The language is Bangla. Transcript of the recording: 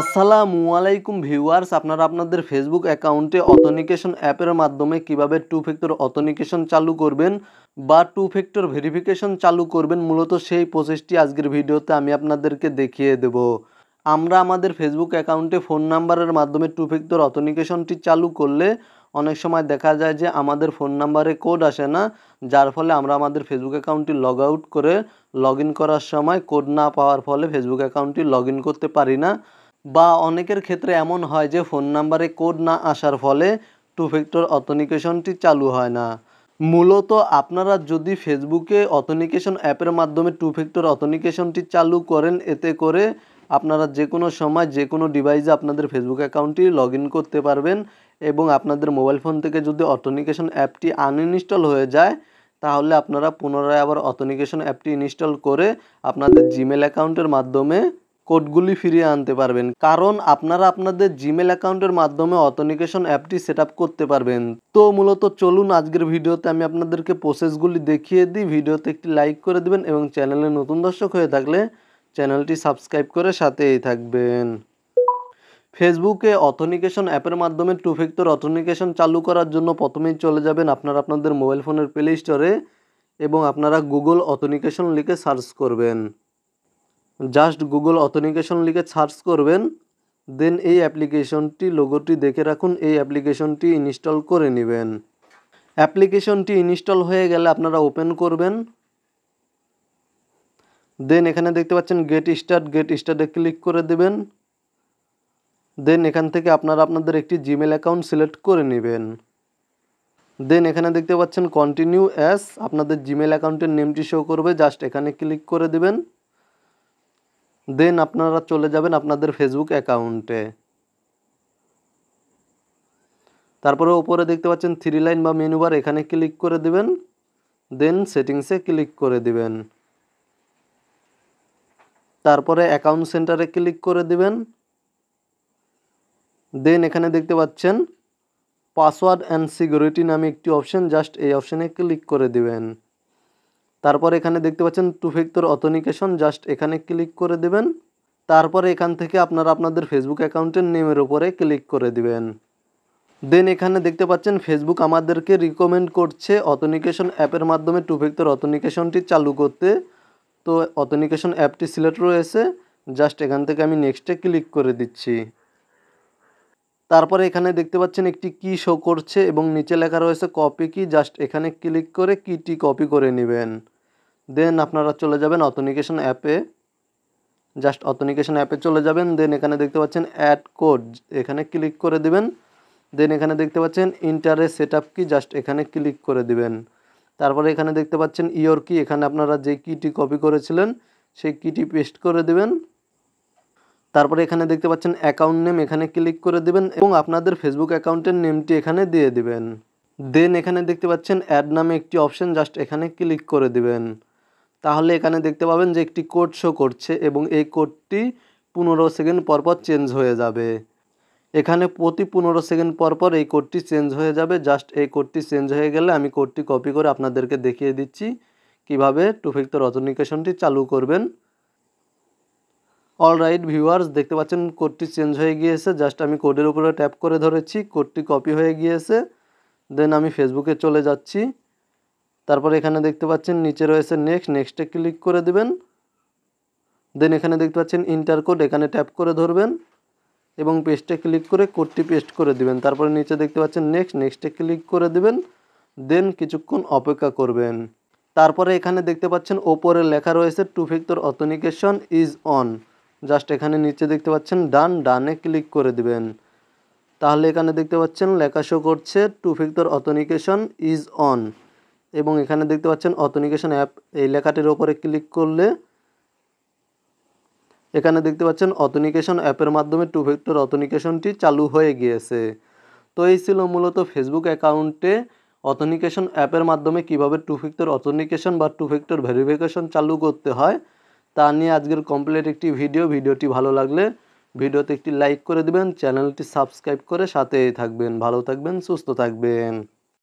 আসসালামু আলাইকুম ভিউয়ার্স আপনারা আপনাদের ফেসবুক অ্যাকাউন্টে অথেনিকেশন অ্যাপের মাধ্যমে কিভাবে টু ফ্যাক্টর অথেনিকেশন চালু করবেন বা টু ফ্যাক্টর ভেরিফিকেশন চালু করবেন মূলত সেই প্রসেসটি আজকের ভিডিওতে আমি আপনাদেরকে দেখিয়ে দেব আমরা আমাদের ফেসবুক অ্যাকাউন্টে ফোন নাম্বারের মাধ্যমে টু ফ্যাক্টর অথেনিকেশনটি চালু করলে অনেক সময় দেখা যায় যে আমাদের ফোন নাম্বারে কোড আসে না যার ফলে আমরা আমাদের ফেসবুক অ্যাকাউন্টটি লগ আউট করে লগ করার সময় কোড না পাওয়ার ফলে ফেসবুক অ্যাকাউন্টটি লগ করতে পারি না বা অনেকের ক্ষেত্রে এমন হয় যে ফোন নাম্বারে কোড না আসার ফলে টু ফ্যাক্টর অথেনিকেশনটি চালু হয় না মূলত আপনারা যদি ফেসবুকে অথেনিকেশন অ্যাপের মাধ্যমে টু ফ্যাক্টর অথেনিকেশনটি চালু করেন এতে করে আপনারা যে কোনো সময় যে কোনো ডিভাইসে আপনাদের ফেসবুক অ্যাকাউন্টটি লগ করতে পারবেন এবং আপনাদের মোবাইল ফোন থেকে যদি অথেনিকেশন অ্যাপটি আনইনস্টল হয়ে যায় তাহলে আপনারা পুনরায় আবার অথেনিকেশন অ্যাপটি ইনস্টল করে আপনাদের জিমেল অ্যাকাউন্টের মাধ্যমে কোডগুলি ফিরিয়ে আনতে পারবেন কারণ আপনারা আপনাদের জিমেল অ্যাকাউন্টের মাধ্যমে অথেনিকেশন অ্যাপটি সেট করতে পারবেন তো মূলত চলুন আজকের ভিডিওতে আমি আপনাদেরকে প্রসেসগুলি দেখিয়ে দিই ভিডিওতে একটি লাইক করে দেবেন এবং চ্যানেলে নতুন দর্শক হয়ে থাকলে চ্যানেলটি সাবস্ক্রাইব করে সাথেই থাকবেন ফেসবুকে অথেনিকেশন অ্যাপের মাধ্যমে টু ফ্যাক্টর অথেনিকেশন চালু করার জন্য প্রথমেই চলে যাবেন আপনারা আপনাদের মোবাইল ফোনের প্লে স্টোরে এবং আপনারা গুগল অথেনিকেশন লিখে সার্চ করবেন জাস্ট গুগল অথেনিকেশন লিখে সার্চ করবেন দেন এই অ্যাপ্লিকেশনটি লোগোটি দেখে রাখুন এই অ্যাপ্লিকেশনটি ইনস্টল করে নেবেন অ্যাপ্লিকেশনটি ইনস্টল হয়ে গেলে আপনারা ওপেন করবেন দেন এখানে দেখতে পাচ্ছেন গেট স্টার্ট গেট স্টার্টে ক্লিক করে দেবেন দেন এখান থেকে আপনারা আপনাদের একটি জিমেল অ্যাকাউন্ট সিলেক্ট করে নেবেন দেন এখানে দেখতে পাচ্ছেন কন্টিনিউ অ্যাস আপনাদের জিমেল অ্যাকাউন্টের নেমটি শো করবে জাস্ট এখানে ক্লিক করে দেবেন দেন আপনারা চলে যাবেন আপনাদের ফেসবুক অ্যাকাউন্টে তারপরে ওপরে দেখতে পাচ্ছেন থ্রি লাইন বা মেনু বার এখানে ক্লিক করে দিবেন দেন সেটিংসে ক্লিক করে দিবেন তারপরে অ্যাকাউন্ট সেন্টারে ক্লিক করে দিবেন দেন এখানে দেখতে পাচ্ছেন পাসওয়ার্ড অ্যান্ড সিকিউরিটি নামে একটি অপশন জাস্ট এই অপশানে ক্লিক করে দিবেন তারপর এখানে দেখতে পাচ্ছেন টু ফ্যাক্টর অথেনিকেশন জাস্ট এখানে ক্লিক করে দেবেন তারপরে এখান থেকে আপনারা আপনাদের ফেসবুক অ্যাকাউন্টের নেমের উপরে ক্লিক করে দিবেন দেন এখানে দেখতে পাচ্ছেন ফেসবুক আমাদেরকে রিকমেন্ড করছে অথেনিকেশন অ্যাপের মাধ্যমে টু ফ্যাক্টর অথেনিকেশনটি চালু করতে তো অথেনিকেশন অ্যাপটি সিলেক্ট রয়েছে জাস্ট এখান থেকে আমি নেক্সটে ক্লিক করে দিচ্ছি তারপরে এখানে দেখতে পাচ্ছেন একটি কি শো করছে এবং নিচে লেখা রয়েছে কপি কি জাস্ট এখানে ক্লিক করে কিটি কপি করে নেবেন দেন আপনারা চলে যাবেন অথেনিকেশন অ্যাপে জাস্ট অথেনিকেশন অ্যাপে চলে যাবেন দেন এখানে দেখতে পাচ্ছেন অ্যাড কোড এখানে ক্লিক করে দিবেন দেন এখানে দেখতে পাচ্ছেন ইন্টারে সেট কি জাস্ট এখানে ক্লিক করে দিবেন তারপরে এখানে দেখতে পাচ্ছেন ইয়োর কি এখানে আপনারা যে কিটি কপি করেছিলেন সেই কিটি পেস্ট করে দিবেন তারপরে এখানে দেখতে পাচ্ছেন অ্যাকাউন্ট নেম এখানে ক্লিক করে দিবেন এবং আপনাদের ফেসবুক অ্যাকাউন্টের নেমটি এখানে দিয়ে দিবেন দেন এখানে দেখতে পাচ্ছেন অ্যাড নামে একটি অপশন জাস্ট এখানে ক্লিক করে দিবেন তাহলে এখানে দেখতে পাবেন যে একটি কোড শো করছে এবং এই কোডটি পনেরো সেকেন্ড পরপর চেঞ্জ হয়ে যাবে এখানে প্রতি পনেরো সেকেন্ড পরপর এই কোডটি চেঞ্জ হয়ে যাবে জাস্ট এই কোডটি চেঞ্জ হয়ে গেলে আমি কোডটি কপি করে আপনাদেরকে দেখিয়ে দিচ্ছি কিভাবে টু ফ্যাক্টর অথেন্টিকেশনটি চালু করবেন অলরাইট ভিউয়ার্স দেখতে পাচ্ছেন কোডটি চেঞ্জ হয়ে গিয়েছে জাস্ট আমি কোডের উপরে ট্যাপ করে ধরেছি কোডটি কপি হয়ে গিয়েছে দেন আমি ফেসবুকে চলে যাচ্ছি তারপরে এখানে দেখতে পাচ্ছেন নিচে রয়েছে নেক্সট নেক্সটে ক্লিক করে দিবেন দেন এখানে দেখতে পাচ্ছেন ইন্টার কোড এখানে ট্যাপ করে ধরবেন এবং পেস্টে ক্লিক করে কোডটি পেস্ট করে দিবেন তারপরে নিচে দেখতে পাচ্ছেন নেক্সট নেক্সটে ক্লিক করে দিবেন দেন কিছুক্ষণ অপেক্ষা করবেন তারপরে এখানে দেখতে পাচ্ছেন ওপরে লেখা রয়েছে two factor authentication is on just এখানে নিচে দেখতে পাচ্ছেন ডান ডানে ক্লিক করে দিবেন তাহলে এখানে দেখতে পাচ্ছেন লেখা শো করছে two factor authentication is on এবং এখানে দেখতে পাচ্ছেন অথেনিকেশন অ্যাপ এই লেখাটির ওপরে ক্লিক করলে এখানে দেখতে পাচ্ছেন অথেনিকেশন অ্যাপের মাধ্যমে টু ভেক্টর অথেনিকেশনটি চালু হয়ে গিয়েছে তো এই ছিল মূলত ফেসবুক অ্যাকাউন্টে অথেনিকেশন অ্যাপের মাধ্যমে কিভাবে টু ভেক্টর অথেনিকেশন বা টু ভেক্টর ভেরিফিকেশন চালু করতে হয় তা নিয়ে আজকের কমপ্লিট একটি ভিডিও ভিডিওটি ভালো লাগলে ভিডিওতে একটি লাইক করে দিবেন চ্যানেলটি সাবস্ক্রাইব করে সাথেই থাকবেন ভালো থাকবেন সুস্থ থাকবেন